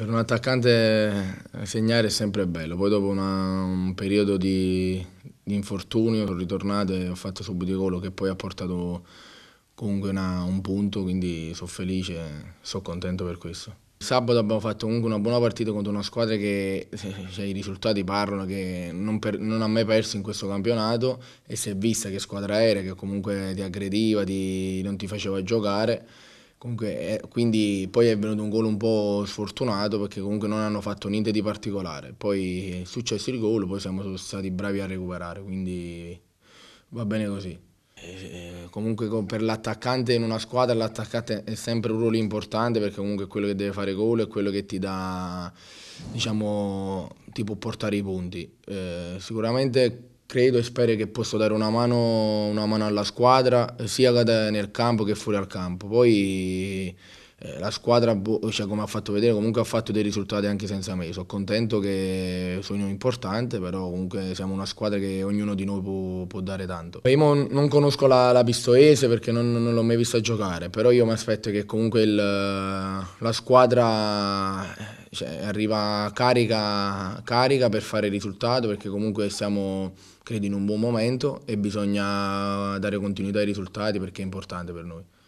Per un attaccante eh, segnare è sempre bello, poi dopo una, un periodo di, di, infortunio sono ritornato e ho fatto subito il gol che poi ha portato comunque una, un punto, quindi sono felice, sono contento per questo. Sabato abbiamo fatto comunque una buona partita contro una squadra che cioè, i risultati parlano, che non, per, non, ha mai perso in questo campionato e si è vista che squadra era, che comunque ti aggrediva, ti, non ti faceva giocare Comunque, eh, quindi poi è venuto un gol un po' sfortunato perché comunque non hanno fatto niente di particolare. Poi è successo il gol, poi siamo stati bravi a recuperare, quindi va bene così. Eh, eh, comunque per l'attaccante in una squadra l'attaccante è sempre un ruolo importante perché comunque è quello che deve fare gol, e quello che ti dà, diciamo, ti può portare i punti. Eh, sicuramente credo e spero che posso dare una mano, una mano alla squadra, sia nel campo che fuori al campo. Poi eh, la squadra, boh, cioè, come ha fatto vedere, comunque ha fatto dei risultati anche senza me. Sono contento che sono importante, però comunque siamo una squadra che ognuno di noi può, può dare tanto. Io non conosco la, la Pistoese perché non, non l'ho mai vista giocare, però io mi aspetto che comunque il, la squadra cioè, arriva carica, carica per fare risultato perché comunque siamo credo in un buon momento e bisogna dare continuità ai risultati perché è importante per noi.